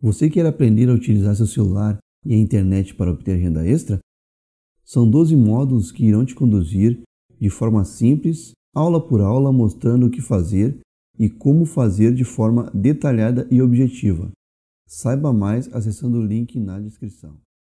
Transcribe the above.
Você quer aprender a utilizar seu celular e a internet para obter renda extra? São 12 módulos que irão te conduzir de forma simples, aula por aula, mostrando o que fazer e como fazer de forma detalhada e objetiva. Saiba mais acessando o link na descrição.